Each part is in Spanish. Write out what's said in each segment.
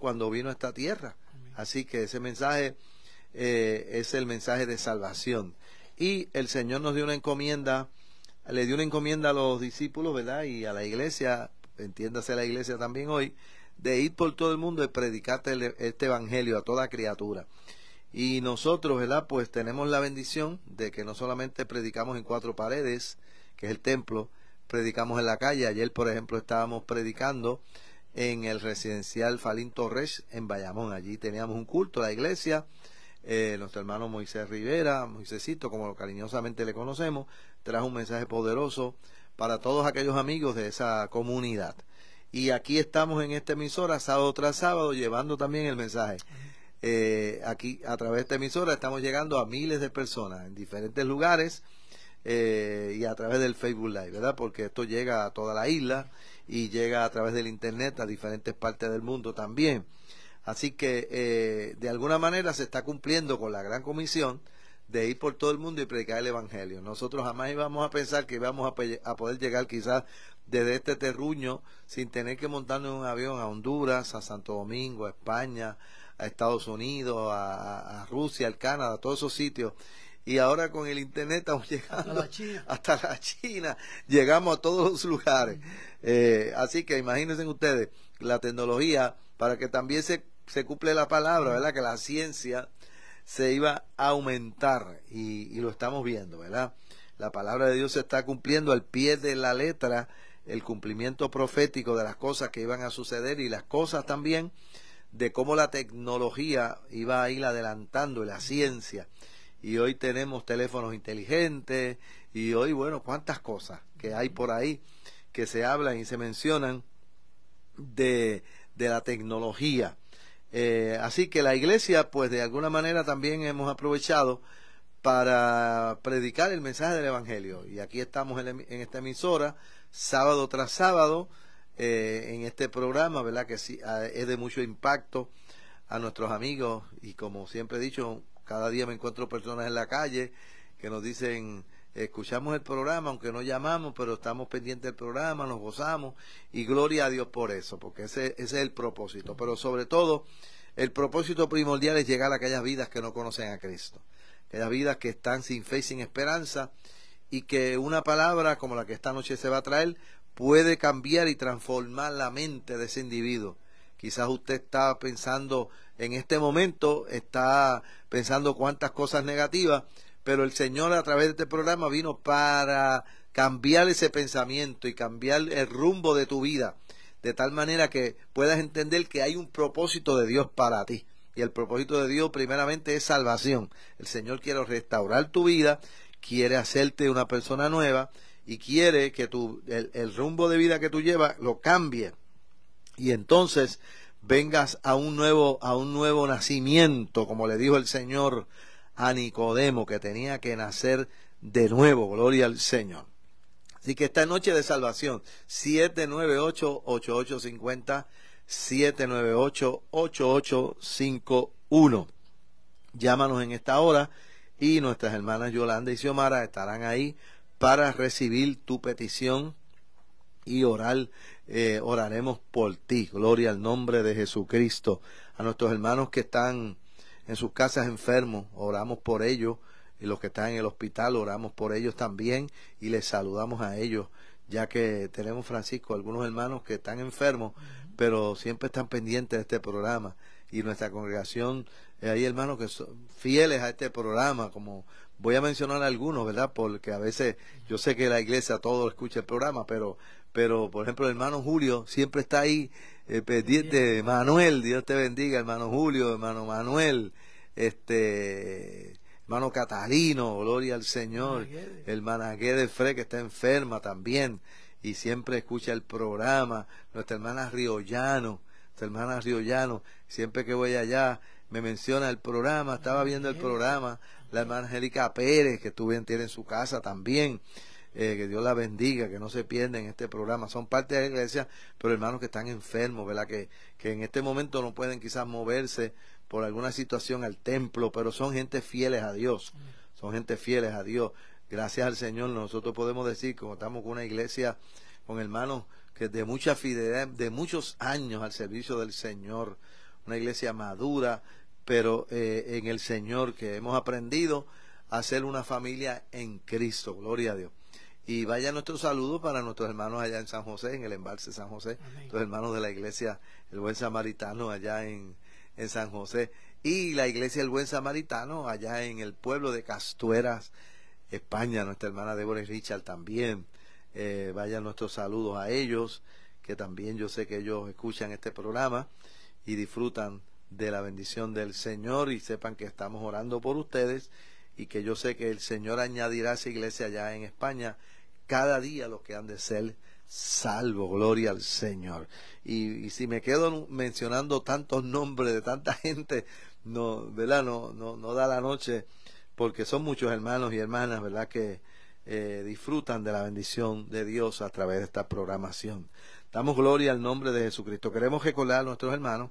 cuando vino a esta tierra. Así que ese mensaje eh, es el mensaje de salvación. Y el Señor nos dio una encomienda, le dio una encomienda a los discípulos, ¿verdad? Y a la iglesia, entiéndase la iglesia también hoy, de ir por todo el mundo y predicar este evangelio a toda criatura. Y nosotros, ¿verdad? Pues tenemos la bendición de que no solamente predicamos en cuatro paredes, que es el templo, predicamos en la calle. Ayer, por ejemplo, estábamos predicando en el residencial Falín Torres en Bayamón. Allí teníamos un culto, la iglesia. Eh, nuestro hermano Moisés Rivera, Moisésito, como cariñosamente le conocemos, trajo un mensaje poderoso para todos aquellos amigos de esa comunidad. Y aquí estamos en esta emisora, sábado tras sábado, llevando también el mensaje. Eh, aquí, a través de esta emisora, estamos llegando a miles de personas en diferentes lugares eh, y a través del Facebook Live, ¿verdad? Porque esto llega a toda la isla y llega a través del Internet a diferentes partes del mundo también. Así que eh, de alguna manera se está cumpliendo con la gran comisión de ir por todo el mundo y predicar el Evangelio. Nosotros jamás íbamos a pensar que íbamos a, poder llegar quizás desde este terruño sin tener que montarnos en un avión a Honduras, a Santo Domingo, a España, a Estados Unidos, a, a Rusia, al Canadá, a todos esos sitios y ahora con el internet estamos llegando hasta la China, llegamos a todos los lugares. Eh, así que imagínense ustedes la tecnología para que también se, se cumple la palabra, ¿verdad? Que la ciencia se iba a aumentar y, y lo estamos viendo, ¿verdad? La palabra de Dios se está cumpliendo al pie de la letra, el cumplimiento profético de las cosas que iban a suceder y las cosas también de cómo la tecnología iba a ir adelantando la ciencia y hoy tenemos teléfonos inteligentes y hoy, bueno, cuántas cosas que hay por ahí que se hablan y se mencionan de, de la tecnología. Eh, así que la iglesia, pues de alguna manera también hemos aprovechado para predicar el mensaje del Evangelio. Y aquí estamos en, esta emisora, sábado tras sábado, eh, en este programa, ¿verdad? Que sí, ah, es de mucho impacto a nuestros amigos y como siempre he dicho, cada día me encuentro personas en la calle que nos dicen, escuchamos el programa, aunque no llamamos, pero estamos pendientes del programa, nos gozamos y gloria a Dios por eso, porque ese, es el propósito. Pero sobre todo, el propósito primordial es llegar a aquellas vidas que no conocen a Cristo, aquellas vidas que están sin fe y sin esperanza y que una palabra como la que esta noche se va a traer puede cambiar y transformar la mente de ese individuo. Quizás usted está pensando en este momento está pensando cuántas cosas negativas, pero el Señor a través de este programa vino para cambiar ese pensamiento y cambiar el rumbo de tu vida, de tal manera que puedas entender que hay un propósito de Dios para ti. Y el propósito de Dios primeramente es salvación. El Señor quiere restaurar tu vida, quiere hacerte una persona nueva y quiere que tu, el, el rumbo de vida que tú llevas lo cambie. Y entonces vengas a un nuevo a un nuevo nacimiento, como le dijo el Señor a Nicodemo que tenía que nacer de nuevo, gloria al Señor. Así que esta noche de salvación 798-8850 798-8851. Llámanos en esta hora y nuestras hermanas Yolanda y Xiomara estarán ahí para recibir tu petición y orar eh, oraremos por ti. Gloria al nombre de Jesucristo. A nuestros hermanos que están en sus casas enfermos, oramos por ellos. Y los que están en el hospital, oramos por ellos también y les saludamos a ellos, ya que tenemos, Francisco, algunos hermanos que están enfermos, pero siempre están pendientes de este programa. Y nuestra congregación, eh, hay hermanos que son fieles a este programa, como voy a mencionar algunos, ¿verdad? Porque a veces yo sé que la iglesia todo escucha el programa, pero pero por ejemplo el hermano Julio siempre está ahí eh, pendiente. Manuel, Dios te bendiga, hermano Julio, hermano Manuel, este hermano Catalino, gloria al Señor, hermana Guede Fre que está enferma también y siempre escucha el programa, nuestra hermana Riollano, nuestra hermana Riollano, siempre que voy allá me menciona el programa, estaba viendo el programa, la hermana Angélica Pérez, que estuve tiene en su casa también, eh, que Dios la bendiga, que no se pierden este programa, son parte de la iglesia, pero hermanos que están enfermos, ¿verdad? Que, en este momento no pueden quizás moverse por alguna situación al templo, pero son gente fieles a Dios, son gente fieles a Dios. Gracias al Señor nosotros podemos decir, como estamos con una iglesia, con hermanos que de mucha fidelidad, de muchos años al servicio del Señor, una iglesia madura, pero eh, en el Señor que hemos aprendido a ser una familia en Cristo. Gloria a Dios. Y vaya nuestro saludo para nuestros hermanos allá en San José, en el embalse San José, ...los hermanos de la iglesia El Buen Samaritano allá en, en San José y la iglesia El Buen Samaritano allá en el pueblo de Castueras, España, nuestra hermana Débora y Richard también. Eh, vaya vayan nuestros saludos a ellos, que también yo sé que ellos escuchan este programa y disfrutan de la bendición del Señor y sepan que estamos orando por ustedes y que yo sé que el Señor añadirá a esa iglesia allá en España cada día los que han de ser salvos, gloria al Señor. Y, si me quedo mencionando tantos nombres de tanta gente, no, ¿verdad? No, no, da la noche, porque son muchos hermanos y hermanas, ¿verdad? Que eh, disfrutan de la bendición de Dios a través de esta programación. Damos gloria al nombre de Jesucristo. Queremos recordar a nuestros hermanos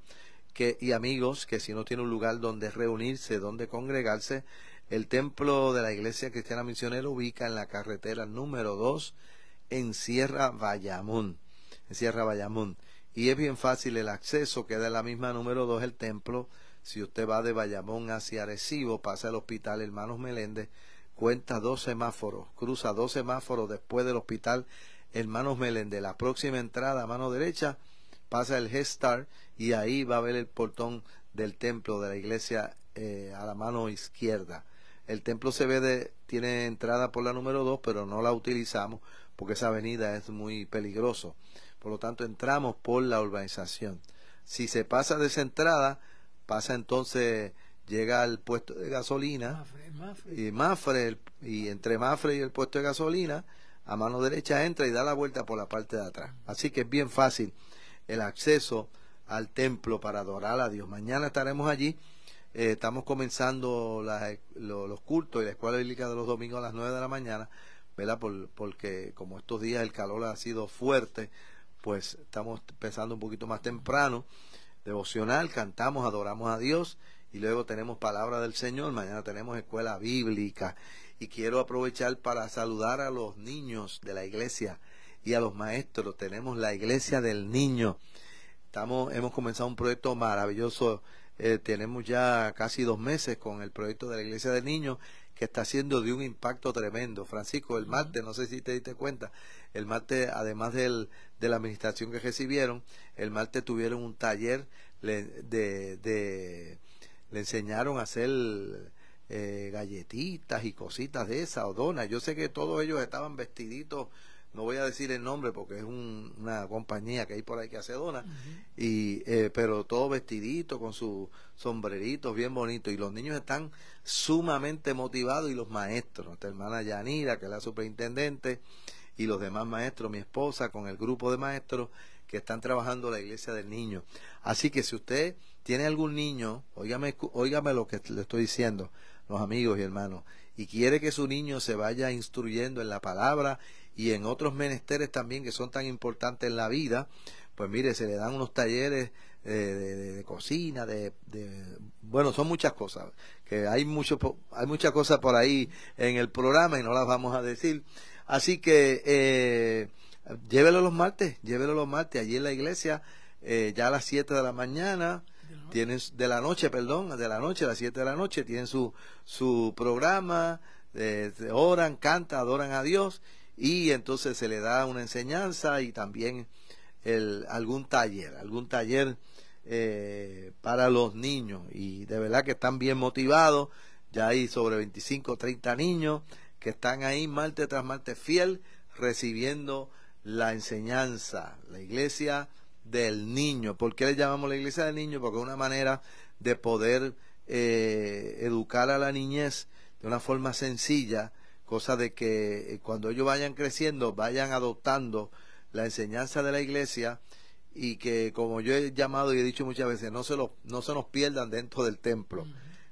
y amigos que si no tienen un lugar donde reunirse, donde congregarse, el templo de la Iglesia Cristiana Misionera ubica en la carretera número 2 en Sierra Bayamón. En Sierra Bayamón. Y es bien fácil el acceso, queda en la misma número 2 el templo. Si usted va de Bayamón hacia Arecibo, pasa el hospital Hermanos Meléndez, cuenta dos semáforos, cruza dos semáforos después del hospital Hermanos Meléndez. La próxima entrada a mano derecha pasa el Gestar y ahí va a ver el portón del templo de la iglesia eh, a la mano izquierda. El templo se ve tiene entrada por la número 2, pero no la utilizamos porque esa avenida es muy peligroso. Por lo tanto, entramos por la urbanización. Si se pasa de esa entrada, pasa entonces, llega al puesto de gasolina, y Mafre, y entre Mafre y el puesto de gasolina, a mano derecha entra y da la vuelta por la parte de atrás. Así que es bien fácil el acceso al templo para adorar a Dios. Mañana estaremos allí eh, estamos comenzando los cultos y la escuela bíblica de los domingos a las 9 de la mañana, ¿verdad? porque como estos días el calor ha sido fuerte, pues estamos empezando un poquito más temprano. Devocional, cantamos, adoramos a Dios y luego tenemos palabra del Señor. Mañana tenemos escuela bíblica y quiero aprovechar para saludar a los niños de la iglesia y a los maestros. Tenemos la iglesia del niño. Estamos, hemos comenzado un proyecto maravilloso eh, tenemos ya casi dos meses con el proyecto de la Iglesia de niños que está siendo de un impacto tremendo. Francisco, el martes, no sé si te diste cuenta, el martes, además del, de la administración que recibieron, el martes tuvieron un taller, le, de, de, le enseñaron a hacer eh, galletitas y cositas de esa, o donas. Yo sé que todos ellos estaban vestiditos no voy a decir el nombre porque es una compañía que hay por ahí que hace donas, y, eh, pero todo vestidito, con sus sombreritos bien bonitos, y los niños están sumamente motivados, y los maestros, nuestra hermana Yanira, que es la superintendente, y los demás maestros, mi esposa, con el grupo de maestros que están trabajando la iglesia del niño. Así que si usted tiene algún niño, óigame, óigame lo que le estoy diciendo, los amigos y hermanos, y quiere que su niño se vaya instruyendo en la palabra y en otros menesteres también que son tan importantes en la vida, pues mire, se le dan unos talleres eh, de, cocina, de, Bueno, son muchas cosas, que hay, mucho, hay muchas cosas por ahí en el programa y no las vamos a decir. Así que eh, llévelo los martes, llévelo los martes, allí en la iglesia, eh, ya a las 7 de la mañana tienen de la noche, perdón, de la noche, a las 7 de la noche, tienen su, su programa, eh, oran, cantan, adoran a Dios y entonces se le da una enseñanza y también el, algún taller, algún taller eh, para los niños y de verdad que están bien motivados, ya hay sobre 25 o 30 niños que están ahí martes tras martes fiel recibiendo la enseñanza, la iglesia del niño. ¿Por qué le llamamos la iglesia del niño? Porque es una manera de poder eh, educar a la niñez de una forma sencilla cosa de que eh, cuando ellos vayan creciendo vayan adoptando la enseñanza de la iglesia y que como yo he llamado y he dicho muchas veces no se no se nos pierdan dentro del templo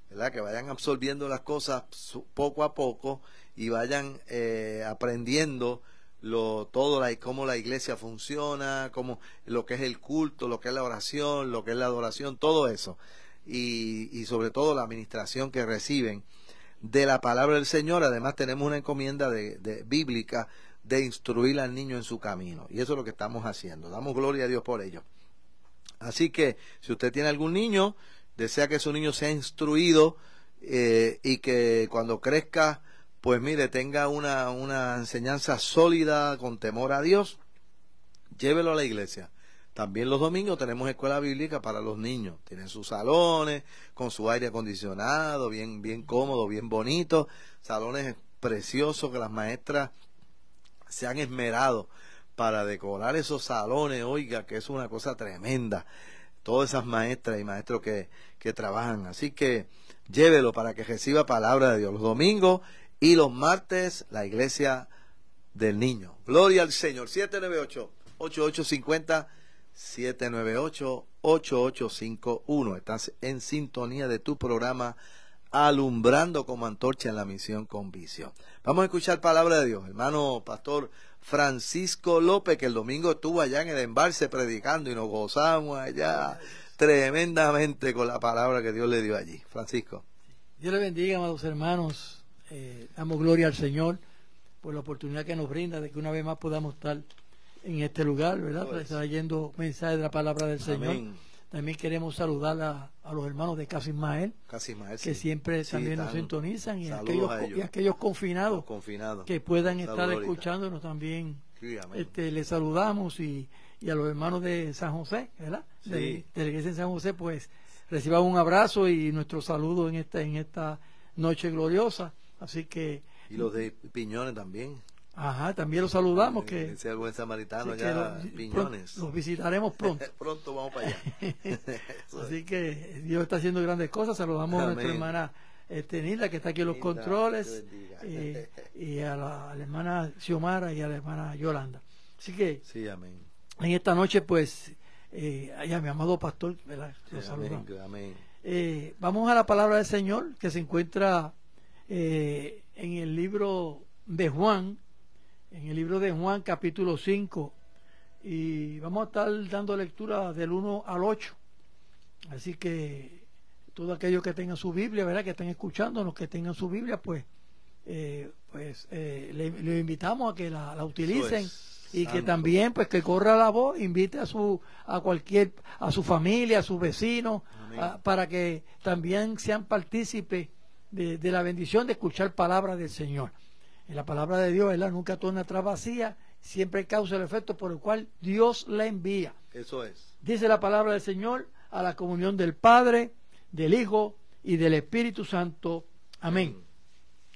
¿verdad? que vayan absorbiendo las cosas poco a poco y vayan eh, aprendiendo lo todo la, cómo la iglesia funciona cómo lo que es el culto lo que es la oración lo que es la adoración todo eso y, y sobre todo la administración que reciben de la palabra del Señor, además tenemos una encomienda de, de, bíblica de instruir al niño en su camino. Y eso es lo que estamos haciendo. Damos gloria a Dios por ello. Así que si usted tiene algún niño, desea que su niño sea instruido eh, y que cuando crezca, pues mire, tenga una enseñanza sólida con temor a Dios, llévelo a la iglesia también los domingos tenemos escuela bíblica para los niños. Tienen sus salones con su aire acondicionado, bien, bien cómodo, bien bonito. Salones preciosos que las maestras se han esmerado para decorar esos salones. Oiga, que es una cosa tremenda. Todas esas maestras y maestros que, que trabajan. Así que llévelo para que reciba palabra de Dios. Los domingos y los martes la iglesia del niño. Gloria al Señor. 798 8850 798-8851. Estás en sintonía de tu programa Alumbrando como Antorcha en la Misión con Visión. Vamos a escuchar palabra de Dios. Hermano Pastor Francisco López, que el domingo estuvo allá en el embalse predicando y nos gozamos allá tremendamente con la palabra que Dios le dio allí. Francisco. Dios le bendiga, los hermanos. Eh, damos gloria al Señor por la oportunidad que nos brinda de que una vez más podamos estar en este lugar, ¿verdad? Pues, trayendo mensajes de la palabra del Señor. También queremos saludar a, los hermanos de Casimael, que siempre también nos sintonizan, y aquellos, aquellos confinados, confinados, que puedan estar escuchándonos también. este, les saludamos y, a los hermanos de San José, ¿verdad? De, la iglesia de San José, pues reciban un abrazo y nuestro saludo en esta, en esta noche gloriosa. Así que... Y los de Piñones también. Ajá, también los saludamos. Eh, que, nos samaritano los, Piñones. visitaremos pronto. pronto vamos para allá. así que Dios está haciendo grandes cosas. Saludamos a nuestra hermana este, que está aquí en los controles, y, a la, hermana Xiomara y a la hermana Yolanda. Así que sí, amén. en esta noche, pues, eh, a mi amado pastor, Los saludamos eh, vamos a la palabra del Señor, que se encuentra en el libro de Juan, en el libro de Juan capítulo 5 y vamos a estar dando lectura del 1 al 8. Así que todo aquellos que tengan su Biblia, ¿verdad? que estén escuchando, los que tengan su Biblia, pues, eh, pues eh, le, invitamos a que la, utilicen y que también, pues, que corra la voz, invite a su a cualquier, a su familia, a sus vecinos, ah, para que también sean partícipes de, de la bendición de escuchar palabras del Señor. En la palabra de Dios, ¿verdad? Nunca torna atrás vacía, siempre causa el efecto por el cual Dios la envía. Eso es. Dice la palabra del Señor a la comunión del Padre, del Hijo y del Espíritu Santo. Amén.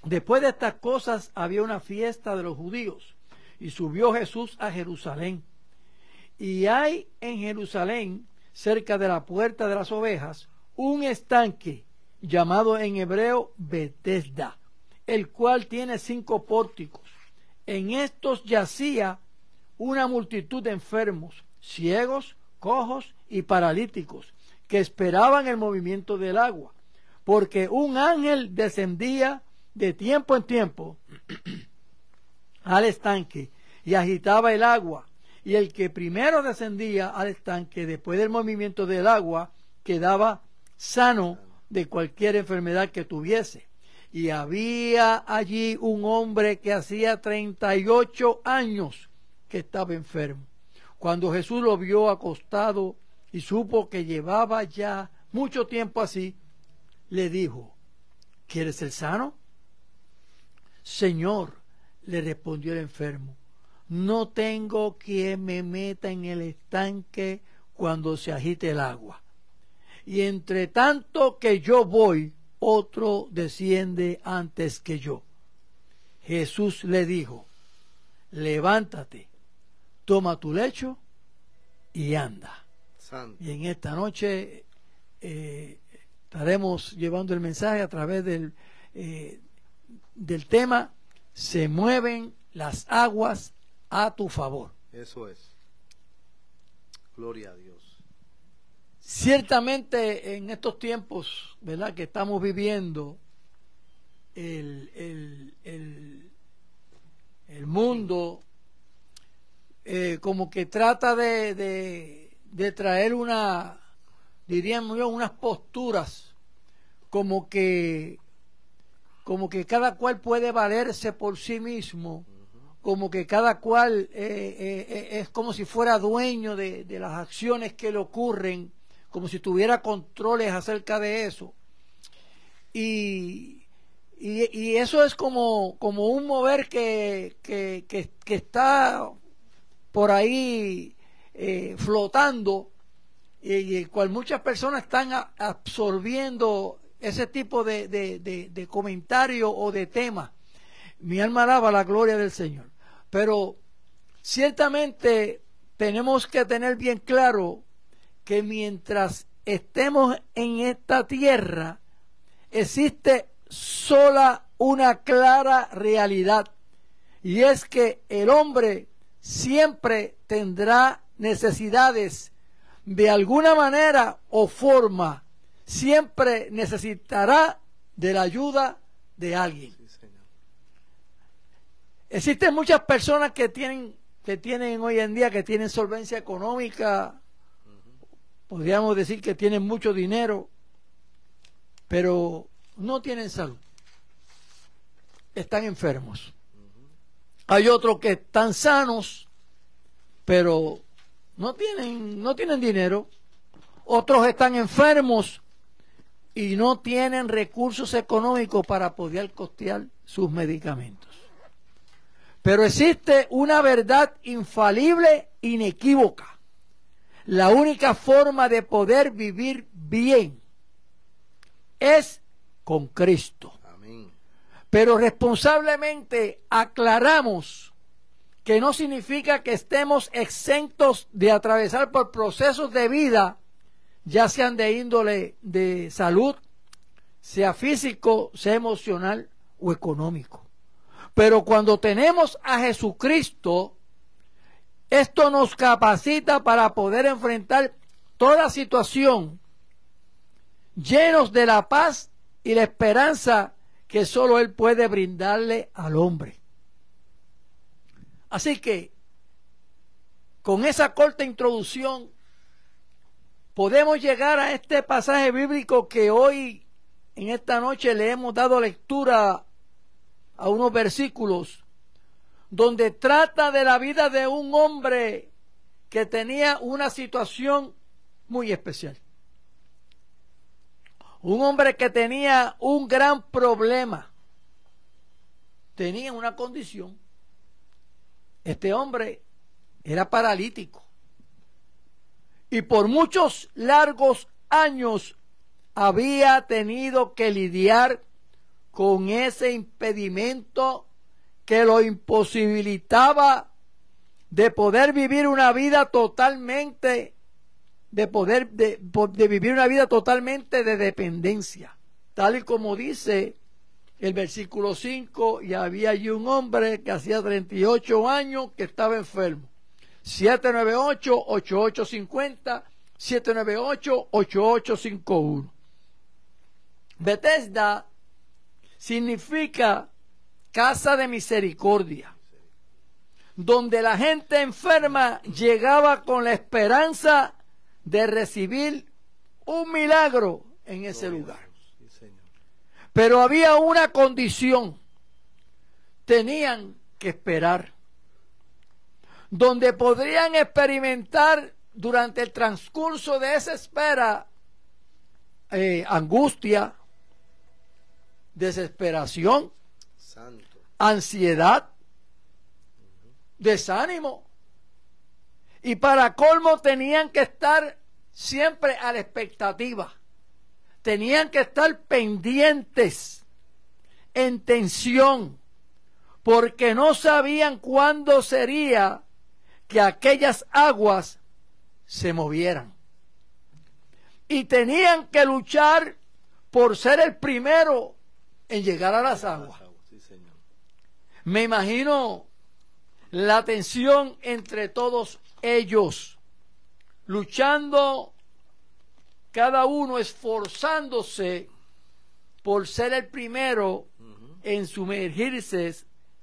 Después de estas cosas había una fiesta de los judíos y subió Jesús a Jerusalén. Y hay en Jerusalén, cerca de la puerta de las ovejas, un estanque llamado en hebreo Betesda el cual tiene cinco pórticos. En estos yacía una multitud de enfermos, ciegos, cojos y paralíticos, que esperaban el movimiento del agua, porque un ángel descendía de tiempo en tiempo al estanque y agitaba el agua, y el que primero descendía al estanque después del movimiento del agua quedaba sano de cualquier enfermedad que tuviese y había allí un hombre que hacía 38 años que estaba enfermo. Cuando Jesús lo vio acostado y supo que llevaba ya mucho tiempo así, le dijo, ¿quieres ser sano? Señor, le respondió el enfermo, no tengo quien me meta en el estanque cuando se agite el agua. Y entre tanto que yo voy, otro desciende antes que yo. Jesús le dijo, levántate, toma tu lecho y anda. Y en esta noche eh, estaremos llevando el mensaje a través del, eh, del tema, se mueven las aguas a tu favor. Eso es. Gloria a Dios. Ciertamente en estos tiempos, ¿verdad?, que estamos viviendo, el, el, el, mundo eh, como que trata de, de, traer una, diríamos yo, unas posturas como que, como que cada cual puede valerse por sí mismo, como que cada cual eh, eh, es como si fuera dueño de, de las acciones que le ocurren como si tuviera controles acerca de eso. Y, eso es como, como un mover que, está por ahí eh, flotando y, el cual muchas personas están absorbiendo ese tipo de, de, de comentario o de tema. Mi alma alaba la gloria del Señor. Pero ciertamente tenemos que tener bien claro que mientras estemos en esta tierra, existe sola una clara realidad, y es que el hombre siempre tendrá necesidades de alguna manera o forma, siempre necesitará de la ayuda de alguien. Existen muchas personas que tienen que tienen hoy en día que tienen solvencia económica podríamos decir que tienen mucho dinero, pero no tienen salud. Están enfermos. Hay otros que están sanos, pero no tienen, no tienen dinero. Otros están enfermos y no tienen recursos económicos para poder costear sus medicamentos. Pero existe una verdad infalible, inequívoca la única forma de poder vivir bien es con Cristo. Pero responsablemente aclaramos que no significa que estemos exentos de atravesar por procesos de vida, ya sean de índole de salud, sea físico, sea emocional o económico. Pero cuando tenemos a Jesucristo, esto nos capacita para poder enfrentar toda situación llenos de la paz y la esperanza que solo Él puede brindarle al hombre. Así que, con esa corta introducción, podemos llegar a este pasaje bíblico que hoy, en esta noche, le hemos dado lectura a unos versículos donde trata de la vida de un hombre que tenía una situación muy especial. Un hombre que tenía un gran problema. Tenía una condición. Este hombre era paralítico. Y por muchos largos años había tenido que lidiar con ese impedimento que lo imposibilitaba de poder vivir una vida totalmente, de poder, de, vivir una vida totalmente de dependencia. Tal y como dice el versículo 5, y había allí un hombre que hacía 38 años que estaba enfermo. 798-8850, 798-8851. Bethesda significa casa de misericordia, donde la gente enferma llegaba con la esperanza de recibir un milagro en ese lugar. Pero había una condición, tenían que esperar, donde podrían experimentar durante el transcurso de esa espera eh, angustia, desesperación, Ansiedad, desánimo. Y para colmo tenían que estar siempre a la expectativa. Tenían que estar pendientes, en tensión, porque no sabían cuándo sería que aquellas aguas se movieran. Y tenían que luchar por ser el primero en llegar a las aguas. Me imagino la tensión entre todos ellos, luchando cada uno esforzándose por ser el primero en sumergirse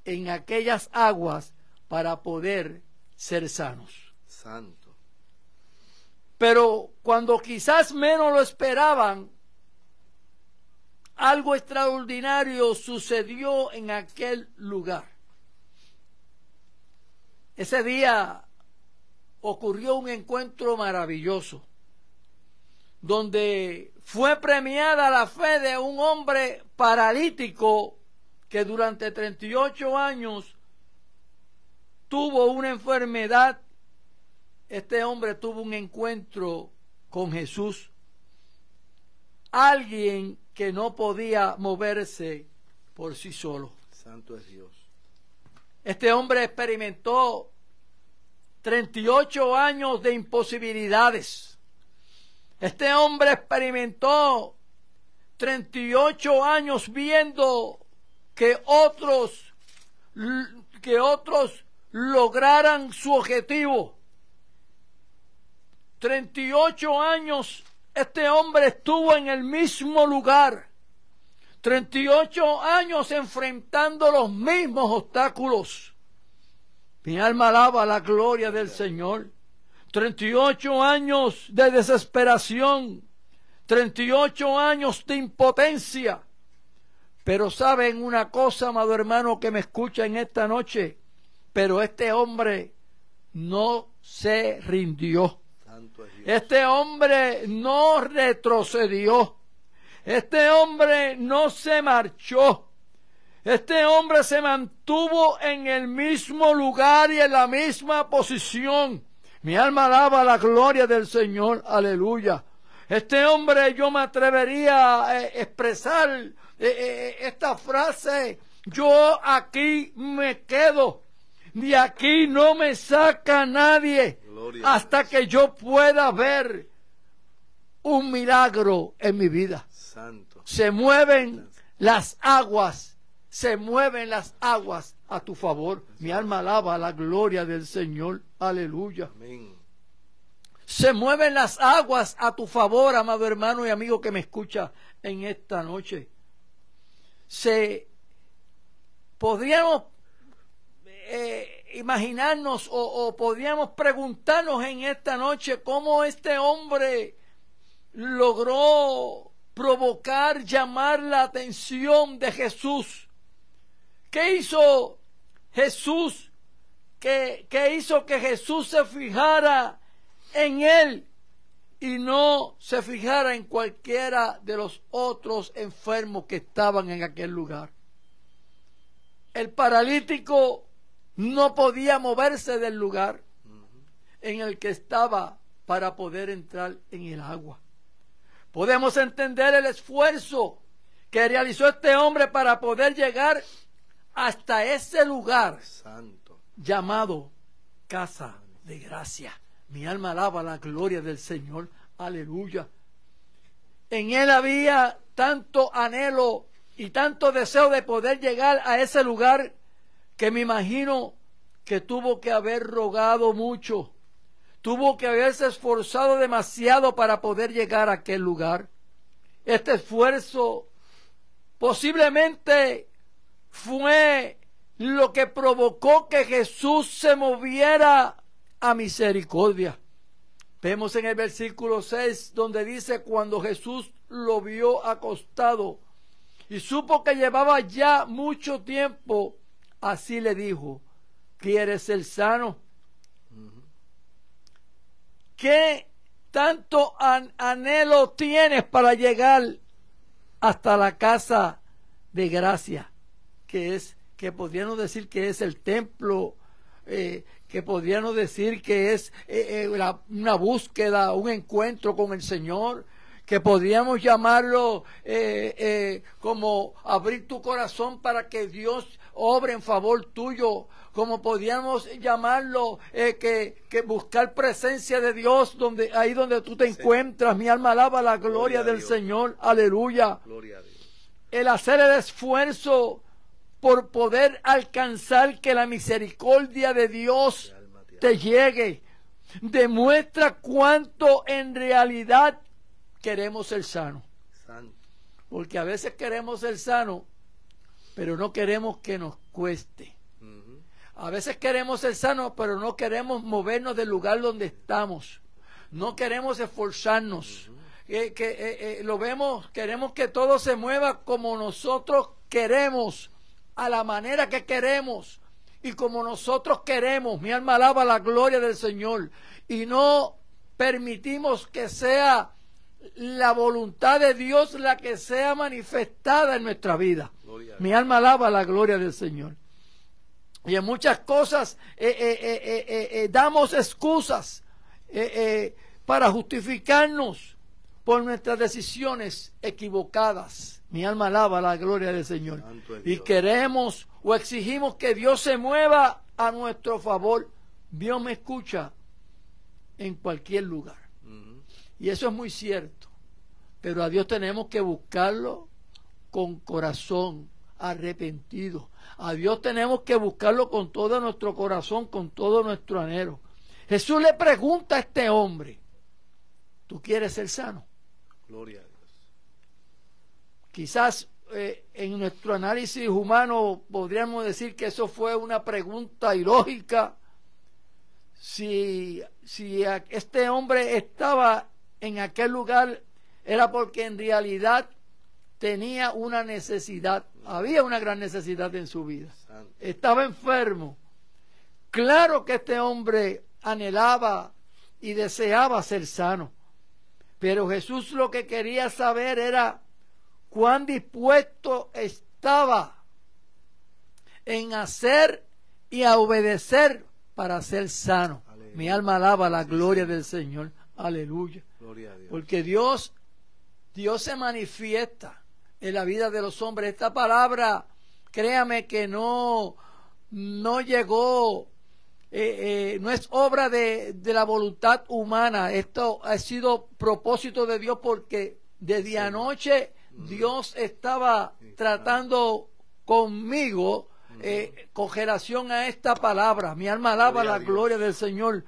en aquellas aguas para poder ser sanos. Santo. Pero cuando quizás menos lo esperaban, algo extraordinario sucedió en aquel lugar. Ese día ocurrió un encuentro maravilloso, donde fue premiada la fe de un hombre paralítico que durante 38 años tuvo una enfermedad. Este hombre tuvo un encuentro con Jesús. Alguien que no podía moverse por sí solo. Santo es Dios. Este hombre experimentó 38 años de imposibilidades. Este hombre experimentó 38 años viendo que otros que otros lograran su objetivo. 38 años este hombre estuvo en el mismo lugar, 38 años enfrentando los mismos obstáculos. Mi alma alaba la gloria del Señor. 38 años de desesperación, 38 años de impotencia. Pero saben una cosa, amado hermano, que me escucha en esta noche. Pero este hombre no se rindió. Este hombre no retrocedió. Este hombre no se marchó. Este hombre se mantuvo en el mismo lugar y en la misma posición. Mi alma alaba la gloria del Señor. Aleluya. Este hombre yo me atrevería a eh, expresar eh, eh, esta frase. Yo aquí me quedo. De aquí no me saca nadie hasta que yo pueda ver un milagro en mi vida. Santo. Se mueven las aguas, se mueven las aguas a tu favor. Mi alma alaba la gloria del Señor. Aleluya. Amén. Se mueven las aguas a tu favor, amado hermano y amigo que me escucha en esta noche. Se podríamos eh, imaginarnos o, podíamos podríamos preguntarnos en esta noche cómo este hombre logró provocar, llamar la atención de Jesús. ¿Qué hizo Jesús? ¿Qué, qué hizo que Jesús se fijara en él y no se fijara en cualquiera de los otros enfermos que estaban en aquel lugar? El paralítico no podía moverse del lugar en el que estaba para poder entrar en el agua. Podemos entender el esfuerzo que realizó este hombre para poder llegar hasta ese lugar Santo. llamado casa de gracia. Mi alma alaba la gloria del Señor. Aleluya. En él había tanto anhelo y tanto deseo de poder llegar a ese lugar que me imagino que tuvo que haber rogado mucho, tuvo que haberse esforzado demasiado para poder llegar a aquel lugar. Este esfuerzo posiblemente fue lo que provocó que Jesús se moviera a misericordia. Vemos en el versículo 6 donde dice, cuando Jesús lo vio acostado y supo que llevaba ya mucho tiempo así le dijo, ¿quieres ser sano? ¿Qué tanto anhelo tienes para llegar hasta la casa de gracia? Que es, que podríamos decir que es el templo, eh, que podríamos decir que es eh, eh, una búsqueda, un encuentro con el Señor, que podríamos llamarlo como abrir tu corazón para que Dios obra en favor tuyo, como podíamos llamarlo, eh, que, buscar presencia de Dios donde, ahí donde tú te encuentras. Mi alma alaba la gloria, del Señor, aleluya. El hacer el esfuerzo por poder alcanzar que la misericordia de Dios te llegue, demuestra cuánto en realidad queremos ser sano, Porque a veces queremos ser sano pero no queremos que nos cueste. A veces queremos ser sanos, pero no queremos movernos del lugar donde estamos. No queremos esforzarnos. Eh, que, eh, eh, lo vemos, queremos que todo se mueva como nosotros queremos, a la manera que queremos y como nosotros queremos. Mi alma alaba la gloria del Señor. Y no permitimos que sea la voluntad de Dios la que sea manifestada en nuestra vida. Mi alma alaba la gloria del Señor. Y en muchas cosas eh, eh, eh, damos excusas para justificarnos por nuestras decisiones equivocadas. Mi alma alaba la gloria del Señor. Y queremos o exigimos que Dios se mueva a nuestro favor. Dios me escucha en cualquier lugar. Y eso es muy cierto. Pero a Dios tenemos que buscarlo con corazón arrepentido. A Dios tenemos que buscarlo con todo nuestro corazón, con todo nuestro anhelo. Jesús le pregunta a este hombre, ¿tú quieres ser sano? Gloria a Dios. Quizás eh, en nuestro análisis humano podríamos decir que eso fue una pregunta ilógica. Si, si este hombre estaba en aquel lugar era porque en realidad tenía una necesidad, había una gran necesidad en su vida. Estaba enfermo. Claro que este hombre anhelaba y deseaba ser sano, pero Jesús lo que quería saber era cuán dispuesto estaba en hacer y a obedecer para ser sano. Mi alma alaba la gloria del Señor. Aleluya. Porque Dios, Dios se manifiesta en la vida de los hombres. Esta palabra, créame que no, no llegó, eh, eh, no es obra de, la voluntad humana. Esto ha sido propósito de Dios porque desde anoche mm. Dios estaba tratando conmigo eh, cogeración a esta palabra. Mi alma alaba la gloria del Señor.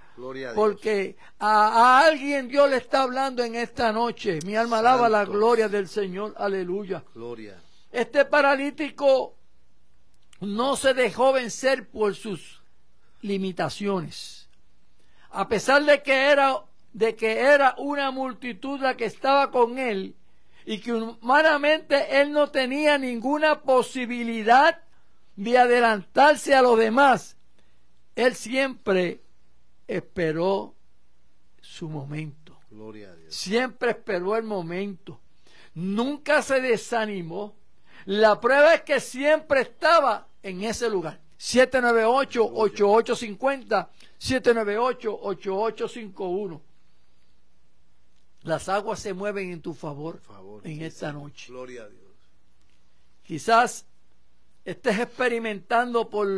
porque a, alguien Dios le está hablando en esta noche. Mi alma alaba la gloria del Señor. Aleluya. Este paralítico no se dejó vencer por sus limitaciones. A pesar de que era de que era una multitud la que estaba con él y que humanamente él no tenía ninguna posibilidad de adelantarse a los demás, él siempre esperó su momento. Gloria a Dios. Siempre esperó el momento. Nunca se desanimó. La prueba es que siempre estaba en ese lugar. 798-8850, 798-8851. Las aguas se mueven en tu favor, favor en esta noche. Gloria a Dios. Quizás estés experimentando por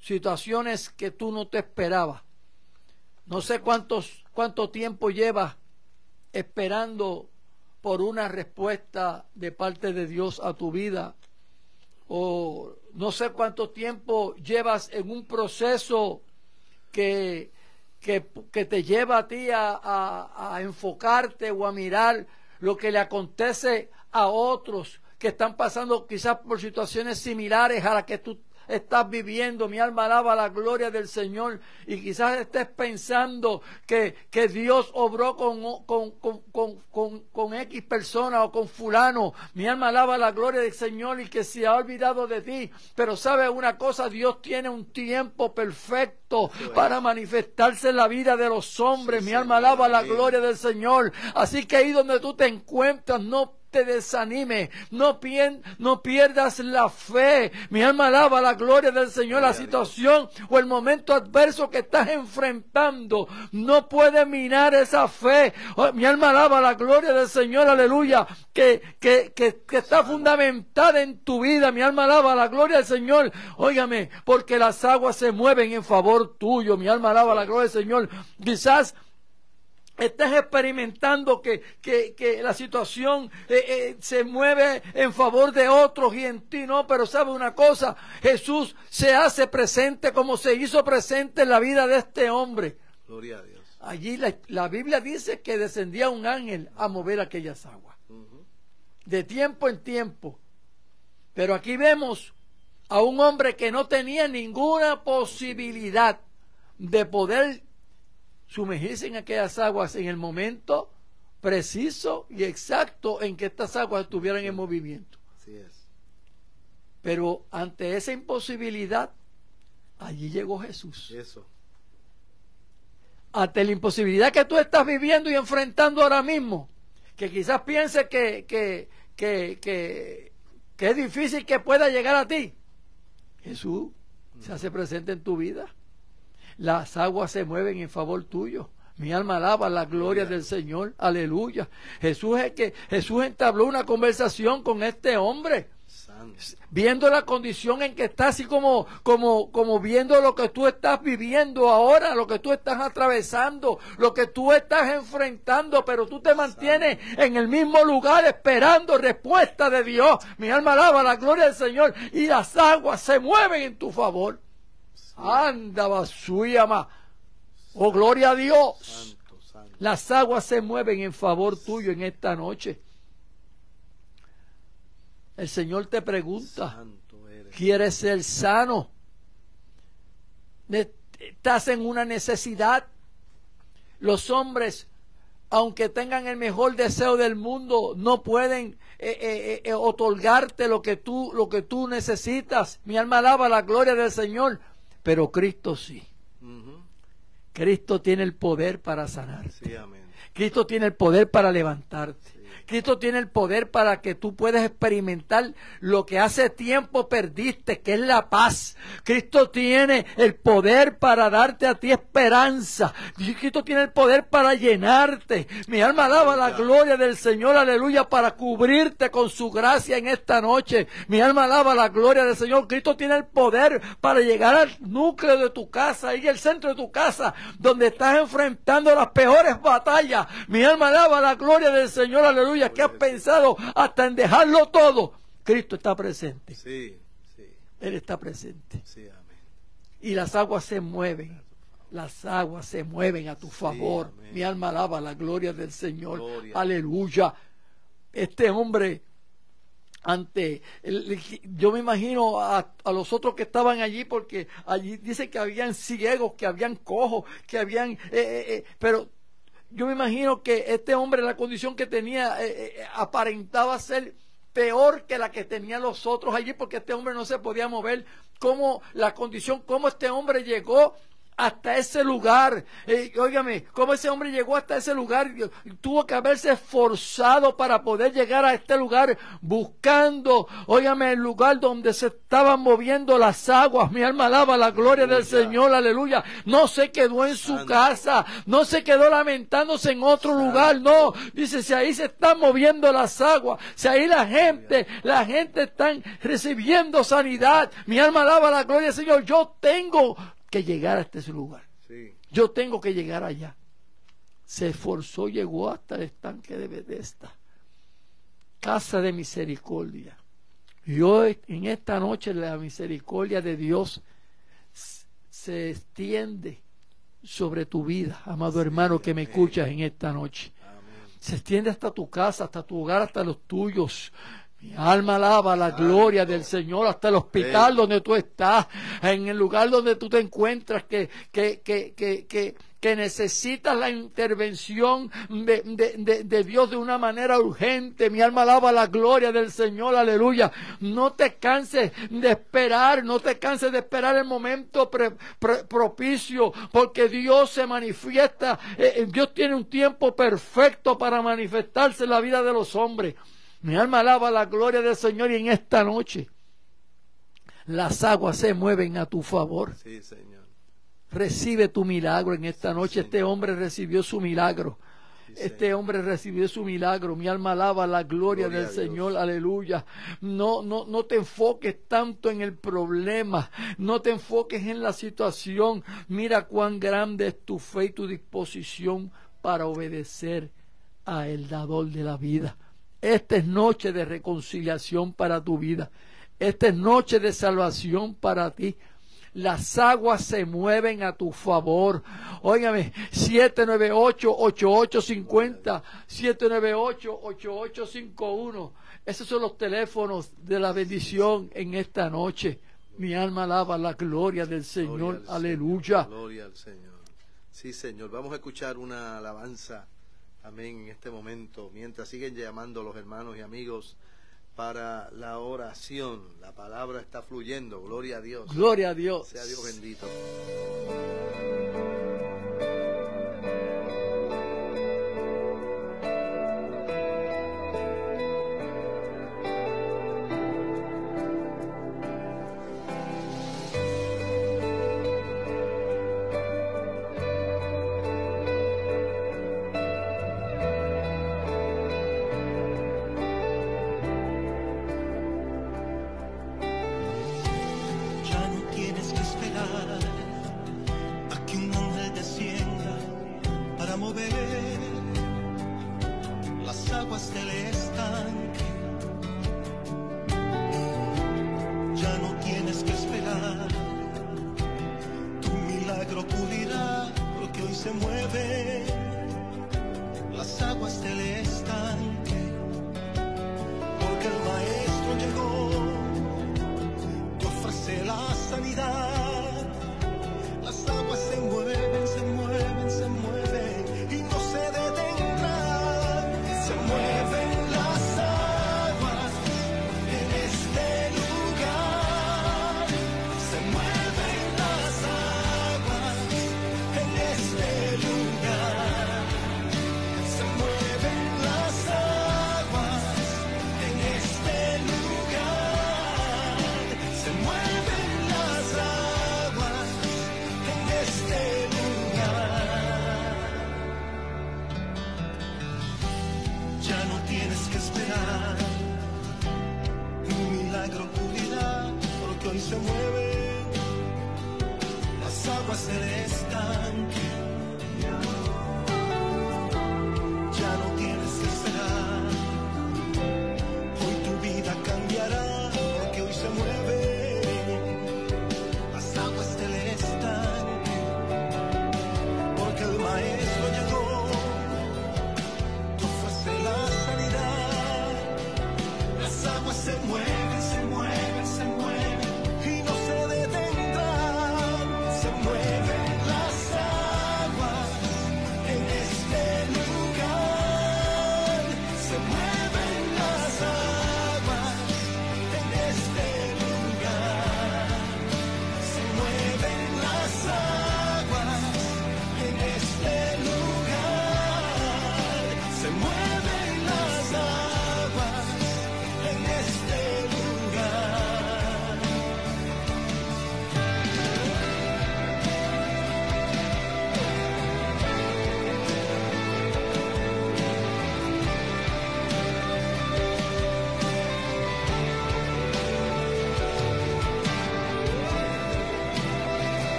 situaciones que tú no te esperabas. No sé cuántos, cuánto tiempo llevas esperando por una respuesta de parte de Dios a tu vida. O no sé cuánto tiempo llevas en un proceso que, que, te lleva a ti a enfocarte o a mirar lo que le acontece a otros, que están pasando quizás por situaciones similares a las que tú estás viviendo, mi alma alaba la gloria del Señor y quizás estés pensando que, Dios obró con, X persona o con fulano, mi alma alaba la gloria del Señor y que se ha olvidado de ti, pero sabe una cosa, Dios tiene un tiempo perfecto para manifestarse en la vida de los hombres, mi alma alaba la gloria del Señor, así que ahí donde tú te encuentras no te desanime, no, no pierdas la fe. Mi alma alaba la gloria del Señor, la situación o el momento adverso que estás enfrentando. No puede minar esa fe. Oh, mi alma alaba la gloria del Señor, aleluya, que, que, que está fundamentada en tu vida. Mi alma alaba la gloria del Señor. Óigame, porque las aguas se mueven en favor tuyo. Mi alma alaba la gloria del Señor. Quizás Estás experimentando que, la situación eh, eh, se mueve en favor de otros y en ti no, pero sabe una cosa, Jesús se hace presente como se hizo presente en la vida de este hombre. Gloria a Dios. Allí la, Biblia dice que descendía un ángel a mover aquellas aguas, de tiempo en tiempo. Pero aquí vemos a un hombre que no tenía ninguna posibilidad de poder sumergirse en aquellas aguas en el momento preciso y exacto en que estas aguas estuvieran en movimiento. Así es. Pero ante esa imposibilidad, allí llegó Jesús. Eso. Ante la imposibilidad que tú estás viviendo y enfrentando ahora mismo, que quizás pienses que, que, que, que, es difícil que pueda llegar a ti, Jesús se hace presente en tu vida las aguas se mueven en favor tuyo. Mi alma alaba la gloria del Señor. Aleluya. Jesús es que Jesús entabló una conversación con este hombre. Viendo la condición en que estás, así como, como, como viendo lo que tú estás viviendo ahora, lo que tú estás atravesando, lo que tú estás enfrentando, pero tú te mantienes en el mismo lugar esperando respuesta de Dios. Mi alma alaba la gloria del Señor y las aguas se mueven en tu favor. Andaba su Oh, gloria a Dios. Las aguas se mueven en favor tuyo en esta noche. El Señor te pregunta, ¿quieres ser sano? ¿Estás en una necesidad? Los hombres, aunque tengan el mejor deseo del mundo, no pueden eh, eh, eh, otorgarte lo que, tú, lo que tú necesitas. Mi alma alaba la gloria del Señor pero Cristo sí. Cristo tiene el poder para sanarte. Cristo tiene el poder para levantarte. Cristo tiene el poder para que tú puedas experimentar lo que hace tiempo perdiste, que es la paz. Cristo tiene el poder para darte a ti esperanza. Cristo tiene el poder para llenarte. Mi alma alaba la gloria del Señor, aleluya, para cubrirte con su gracia en esta noche. Mi alma alaba la gloria del Señor. Cristo tiene el poder para llegar al núcleo de tu casa, y el centro de tu casa, donde estás enfrentando las peores batallas. Mi alma alaba la gloria del Señor, aleluya que has pensado hasta en dejarlo todo, Cristo está presente. Él está presente. Y las aguas se mueven. Las aguas se mueven a tu favor. Mi alma alaba la gloria del Señor. Aleluya. Este hombre ante yo me imagino a, los otros que estaban allí porque allí dice que habían ciegos que habían cojos que habían eh, eh, eh, pero yo me imagino que este hombre la condición que tenía eh, eh, eh, aparentaba ser peor que la que tenían los otros allí porque este hombre no se podía mover, cómo la condición, cómo este hombre llegó hasta ese lugar. Eh, óigame, cómo ese hombre llegó hasta ese lugar, tuvo que haberse esforzado para poder llegar a este lugar, buscando, óigame, el lugar donde se estaban moviendo las aguas. Mi alma alaba la gloria del Señor, aleluya. No se quedó en su casa, no se quedó lamentándose en otro lugar, no. Dice, si ahí se están moviendo las aguas, si ahí la gente, la gente está recibiendo sanidad. Mi alma alaba la gloria del Señor. Yo tengo que llegar a este lugar. Yo tengo que llegar allá. Se esforzó, llegó hasta el estanque de Bethesda, casa de misericordia. Y hoy, en esta noche, la misericordia de Dios se extiende sobre tu vida, amado hermano que me escuchas en esta noche. Se extiende hasta tu casa, hasta tu hogar, hasta los tuyos. Mi alma alaba la gloria del Señor hasta el hospital donde tú estás, en el lugar donde tú te encuentras, que, que, que, que, que necesitas la intervención de, Dios de una manera urgente. Mi alma alaba la gloria del Señor, aleluya. No te canses de esperar, no te canses de esperar el momento propicio, porque Dios se manifiesta, eh, eh, Dios tiene un tiempo perfecto para manifestarse en la vida de los hombres. Mi alma alaba la gloria del Señor y en esta noche las aguas se mueven a tu favor. Sí, Señor. Recibe tu milagro en esta noche. Este hombre recibió su milagro. Este hombre recibió su milagro. Mi alma alaba la gloria, del Señor. Aleluya. No, no, no te enfoques tanto en el problema. No te enfoques en la situación. Mira cuán grande es tu fe y tu disposición para obedecer a el dador de la vida. Esta es noche de reconciliación para tu vida. Esta es noche de salvación para ti. Las aguas se mueven a tu favor. Óigame, 798-8850, 798-8851. Esos son los teléfonos de la bendición en esta noche. Mi alma alaba la gloria del Señor. Aleluya. Gloria al Señor. Sí, Señor. Vamos a escuchar una alabanza. Amén. En este momento, mientras siguen llamando los hermanos y amigos para la oración, la palabra está fluyendo. Gloria a Dios. Gloria a Dios. Sea Dios bendito. porque hoy se mueve las aguas del estanque.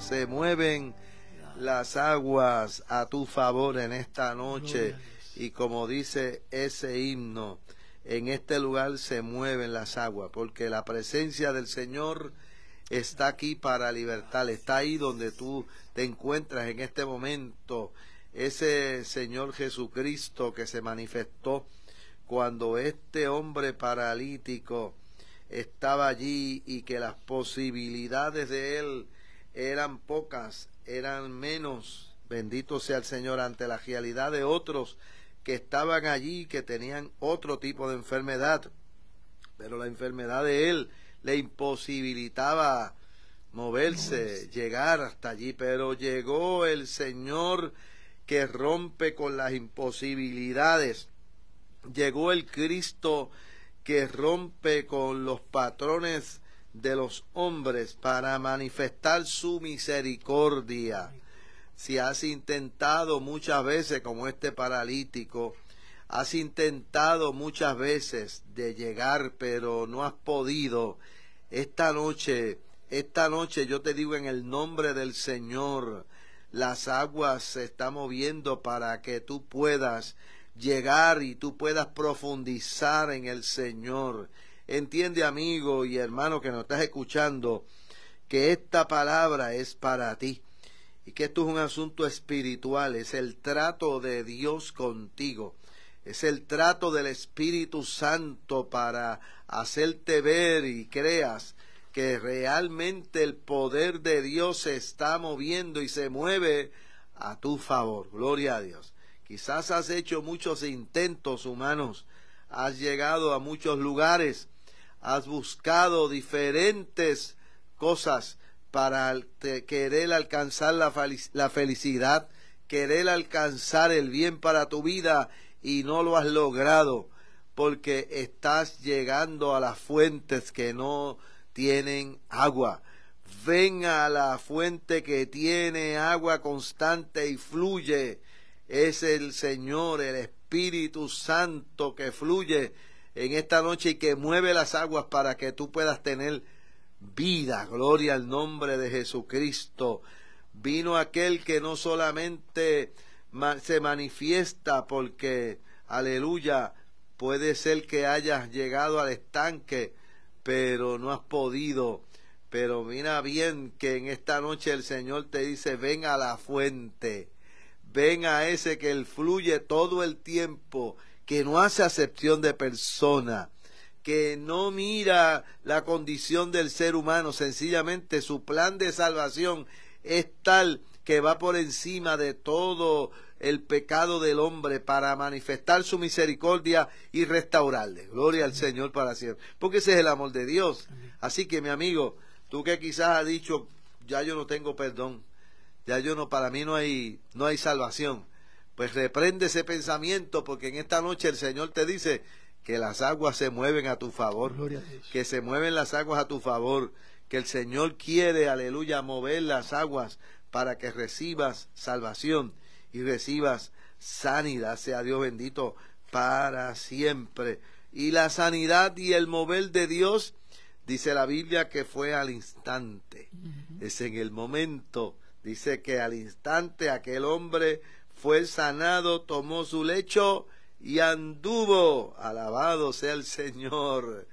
Se mueven las aguas a tu favor en esta noche. Y como dice ese himno, en este lugar se mueven las aguas, porque la presencia del Señor está aquí para libertar, está ahí donde tú te encuentras en este momento. Ese Señor Jesucristo que se manifestó cuando este hombre paralítico estaba allí y que las posibilidades de él eran pocas, eran menos. Bendito sea el Señor ante la realidad de otros que estaban allí, que tenían otro tipo de enfermedad. Pero la enfermedad de él le imposibilitaba moverse, llegar hasta allí. Pero llegó el Señor que rompe con las imposibilidades. Llegó el Cristo que rompe con los patrones de los hombres para manifestar su misericordia. Si has intentado muchas veces, como este paralítico, has intentado muchas veces de llegar, pero no has podido, esta noche, esta noche yo te digo en el nombre del Señor, las aguas se están moviendo para que tú puedas llegar y tú puedas profundizar en el Señor Entiende, amigo y hermano que nos estás escuchando, que esta palabra es para ti y que esto es un asunto espiritual, es el trato de Dios contigo, es el trato del Espíritu Santo para hacerte ver y creas que realmente el poder de Dios se está moviendo y se mueve a tu favor. Gloria a Dios. Quizás has hecho muchos intentos humanos, has llegado a muchos lugares, has buscado diferentes cosas para querer alcanzar la, felicidad, querer alcanzar el bien para tu vida y no lo has logrado porque estás llegando a las fuentes que no tienen agua. Ven a la fuente que tiene agua constante y fluye. Es el Señor, el Espíritu Santo que fluye en esta noche y que mueve las aguas para que tú puedas tener vida. Gloria al nombre de Jesucristo. Vino aquel que no solamente se manifiesta porque, aleluya, puede ser que hayas llegado al estanque, pero no has podido. Pero mira bien que en esta noche el Señor te dice, ven a la fuente, ven a ese que fluye todo el tiempo que no hace acepción de persona, que no mira la condición del ser humano, sencillamente su plan de salvación es tal que va por encima de todo el pecado del hombre para manifestar su misericordia y restaurarle. Gloria al Señor para siempre. Porque ese es el amor de Dios. Así que mi amigo, tú que quizás has dicho, ya yo no tengo perdón, ya yo no, para mí no hay, no hay salvación pues reprende ese pensamiento porque en esta noche el Señor te dice que las aguas se mueven a tu favor, que se mueven las aguas a tu favor, que el Señor quiere, aleluya, mover las aguas para que recibas salvación y recibas sanidad, sea Dios bendito, para siempre. Y la sanidad y el mover de Dios, dice la Biblia, que fue al instante, es en el momento, dice que al instante aquel hombre fue sanado, tomó su lecho y anduvo. Alabado sea el Señor.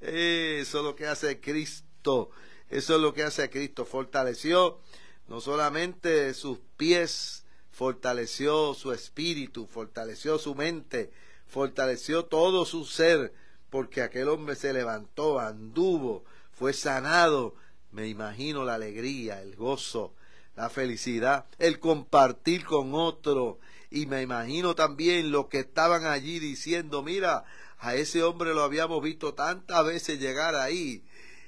Eso es lo que hace Cristo. Eso es lo que hace Cristo. Fortaleció no solamente sus pies, fortaleció su espíritu, fortaleció su mente, fortaleció todo su ser, porque aquel hombre se levantó, anduvo, fue sanado. Me imagino la alegría, el gozo, la felicidad, el compartir con otro. Y me imagino también los que estaban allí diciendo, mira, a ese hombre lo habíamos visto tantas veces llegar ahí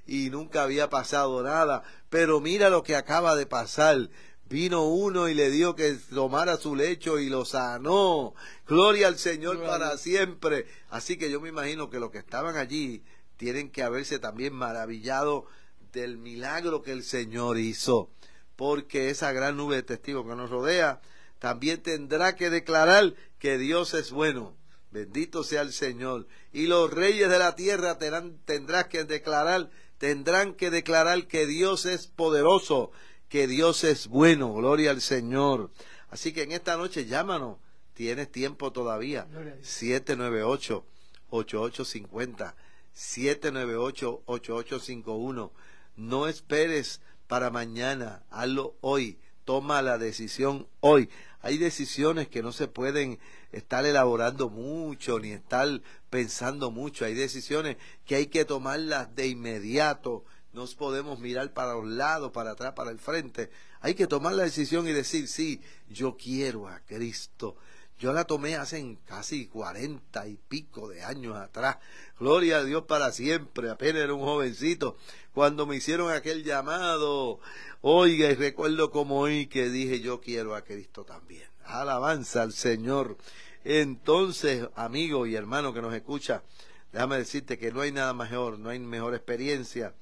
y nunca había pasado nada, pero mira lo que acaba de pasar. Vino uno y le dio que tomara su lecho y lo sanó. Gloria al Señor para siempre. Así que yo me imagino que los que estaban allí tienen que haberse también maravillado del milagro que el Señor hizo porque esa gran nube de testigos que nos rodea también tendrá que declarar que Dios es bueno. Bendito sea el Señor. Y los reyes de la tierra tendrán, que declarar, tendrán que declarar que Dios es poderoso, que Dios es bueno. Gloria al Señor. Así que en esta noche llámanos. Tienes tiempo todavía. 798 8850 798 8851. No esperes para mañana, hazlo hoy, toma la decisión hoy. Hay decisiones que no se pueden estar elaborando mucho ni estar pensando mucho, hay decisiones que hay que tomarlas de inmediato. No podemos mirar para los lados, para atrás, para el frente. Hay que tomar la decisión y decir, sí, yo quiero a Cristo yo la tomé hace casi cuarenta y pico de años atrás. Gloria a Dios para siempre. Apenas era un jovencito. Cuando me hicieron aquel llamado, oiga, y recuerdo como hoy que dije, yo quiero a Cristo también. Alabanza al Señor. Entonces, amigo y hermano que nos escucha, déjame decirte que no hay nada mejor, no hay mejor experiencia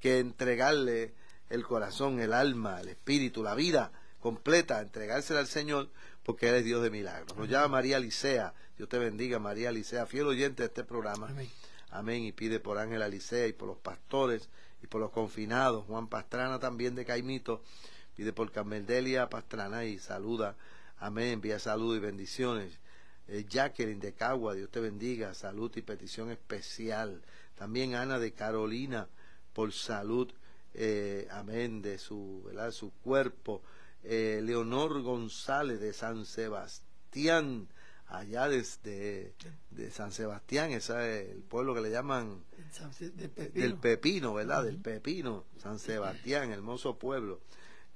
que entregarle el corazón, el alma, el espíritu, la vida completa, entregársela al Señor porque eres Dios de milagros. Nos llama María Licea, Dios te bendiga María Licea, fiel oyente de este programa. Amén. Amén. Y pide por Ángel Licea y por los pastores y por los confinados. Juan Pastrana también de Caimito. Pide por Carmeldelia Pastrana y saluda. Amén. Envía salud y bendiciones. Eh, Jacqueline de Cagua, Dios te bendiga. Salud y petición especial. También Ana de Carolina por salud. Eh, amén. De su, ¿verdad? su cuerpo. Eh, Leonor González de San Sebastián, allá desde de San Sebastián, ese es el pueblo que le llaman Pepino. del Pepino, ¿verdad? Del Pepino, San Sebastián, hermoso pueblo.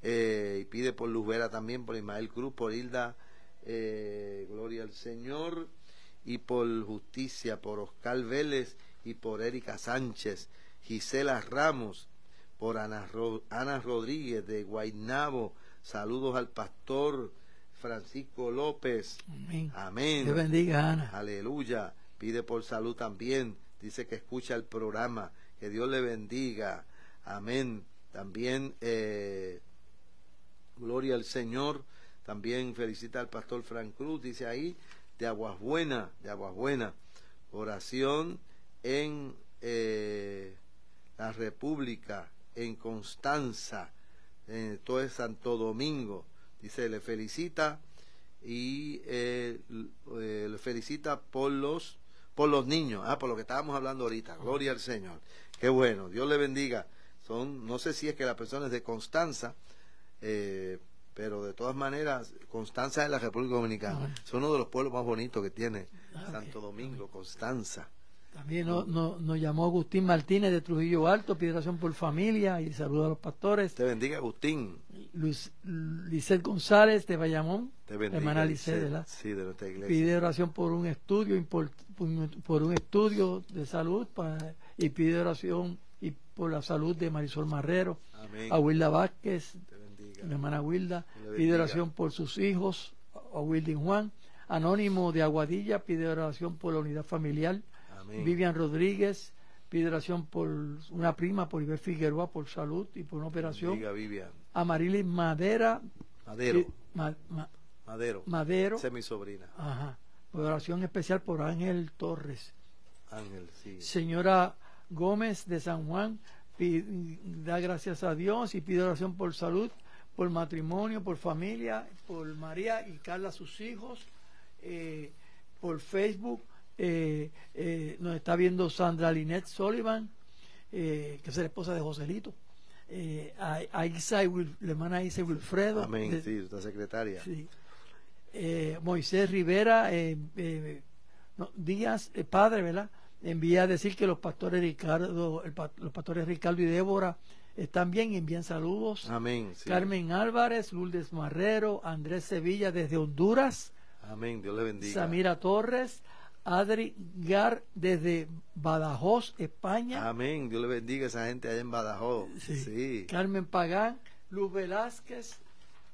Eh, y pide por Luz también, por Ismael Cruz, por Hilda, eh, Gloria al Señor, y por Justicia, por Oscar Vélez y por Erika Sánchez, Gisela Ramos, por Ana, Ana Rodríguez de Guaynabo, Saludos al pastor Francisco López. Amén. que bendiga, Ana. Aleluya. Pide por salud también. Dice que escucha el programa. Que Dios le bendiga. Amén. También, eh, gloria al Señor. También felicita al pastor Frank Cruz. Dice ahí, de Aguas Buenas, de Aguas Buenas. Oración en eh, la República, en Constanza eh, todo es Santo Domingo. Dice, le felicita y eh, eh, le felicita por los, por los niños, ah, por lo que estábamos hablando ahorita. Gloria al Señor. Qué bueno, Dios le bendiga. Son, no sé si es que la persona es de Constanza, eh, pero de todas maneras, Constanza es la República Dominicana. son es uno de los pueblos más bonitos que tiene ah, Santo Domingo, Constanza. También nos llamó Agustín Martínez de Trujillo Alto, pide oración por familia y saluda a los pastores. Te bendiga, Agustín. Luis, Lizeth González de Bayamón. Te bendiga, hermana Lizeth, de la iglesia. Pide oración por un estudio, por, un estudio de salud y pide oración y por la salud de Marisol Marrero. A Wilda Vázquez, la hermana Wilda. Pide oración por sus hijos, a Wilding Juan. Anónimo de Aguadilla pide oración por la unidad familiar. Vivian Rodríguez pide oración por una prima, por Iber Figueroa, por salud y por una operación. Diga, Vivian. Amarilis Madera. Madero. Madero. Madero. es mi sobrina. Ajá. Por oración especial por Ángel Torres. Ángel, sí. Señora Gómez de San Juan, da gracias a Dios y pide oración por salud, por matrimonio, por familia, por María y Carla, sus hijos, eh, por Facebook eh, eh, nos está viendo Sandra Linet Sullivan, eh, que es la esposa de Joselito. A, a, Isa la hermana Isa Wilfredo. secretaria. Moisés Rivera no, Díaz, padre, ¿verdad? Envía a decir que los pastores Ricardo, los pastores Ricardo y Débora están bien y envían saludos. Amén. Carmen Álvarez, Lourdes Marrero, Andrés Sevilla desde Honduras. Amén, Dios le bendiga. Samira Torres, Adri Gar desde Badajoz, España. Amén. Dios le bendiga a esa gente allá en Badajoz. Sí. Carmen Pagán, Luz Velázquez,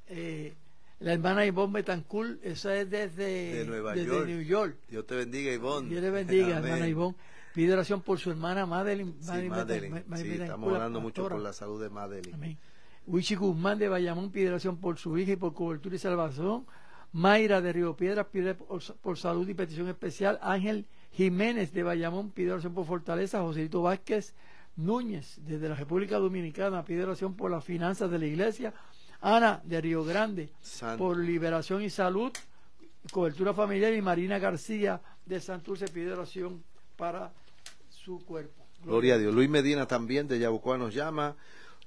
eh, la hermana Ivonne Betancul, esa es desde, de Nueva York. New York. Dios te bendiga, Ivonne. Dios le bendiga, hermana Ivonne. Pide oración por su hermana Madeline. sí, estamos orando mucho por la salud de Madeline. Amén. Guzmán de Bayamón pide oración por su hija y por cobertura y salvación Mayra de Río Piedras pide por, salud y petición especial. Ángel Jiménez de Bayamón pide oración por fortaleza. Joselito Vázquez Núñez desde la República Dominicana pide oración por las finanzas de la iglesia. Ana de Río Grande por liberación y salud, cobertura familiar. Y Marina García de Santurce pide oración para su cuerpo. Gloria, a Dios. Luis Medina también de Yabucoa nos llama.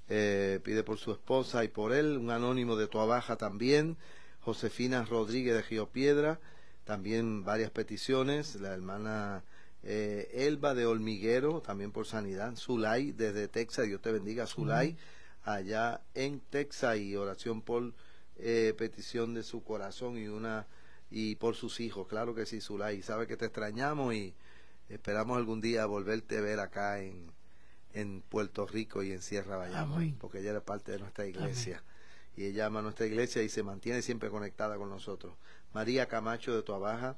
Eh, pide por su esposa y por él, un anónimo de Toabaja también, Josefina Rodríguez de Río Piedra, también varias peticiones, la hermana eh, Elba de Olmiguero, también por sanidad, Zulay desde Texas, Dios te bendiga, Zulay, allá en Texas y oración por eh, petición de su corazón y una y por sus hijos, claro que sí, Zulay, sabe que te extrañamos y esperamos algún día volverte a ver acá en, en Puerto Rico y en Sierra Vallarta, porque ella era parte de nuestra iglesia y ella a nuestra iglesia y se mantiene siempre conectada con nosotros. María Camacho de Tuabaja,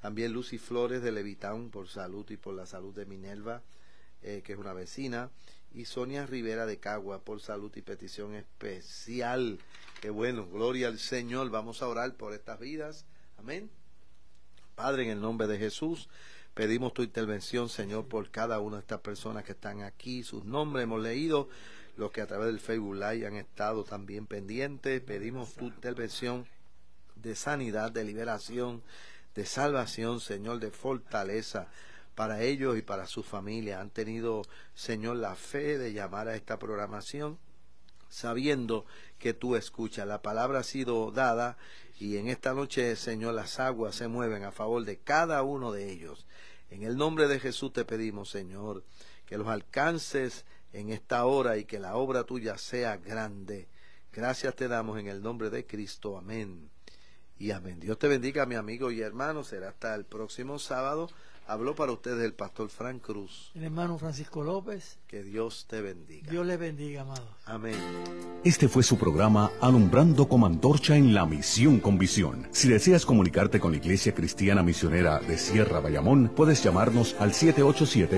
también Lucy Flores de Levitown por salud y por la salud de Minerva, eh, que es una vecina, y Sonia Rivera de Cagua por salud y petición especial. Que bueno, gloria al Señor. Vamos a orar por estas vidas. Amén. Padre, en el nombre de Jesús, pedimos tu intervención, Señor, por cada una de estas personas que están aquí. Sus nombres hemos leído los que a través del Facebook Live han estado también pendientes. Pedimos tu intervención de sanidad, de liberación, de salvación, Señor, de fortaleza para ellos y para su familia Han tenido, Señor, la fe de llamar a esta programación sabiendo que tú escuchas. La palabra ha sido dada y en esta noche, Señor, las aguas se mueven a favor de cada uno de ellos. En el nombre de Jesús te pedimos, Señor, que los alcances en esta hora y que la obra tuya sea grande. Gracias te damos en el nombre de Cristo. Amén. Y amén. Dios te bendiga, mi amigo y hermano. Será hasta el próximo sábado. Habló para ustedes el pastor Frank Cruz. El hermano Francisco López. Que Dios te bendiga. Dios le bendiga, amado. Amén. Este fue su programa Alumbrando como Antorcha en la Misión con Visión. Si deseas comunicarte con la Iglesia Cristiana Misionera de Sierra Bayamón, puedes llamarnos al 787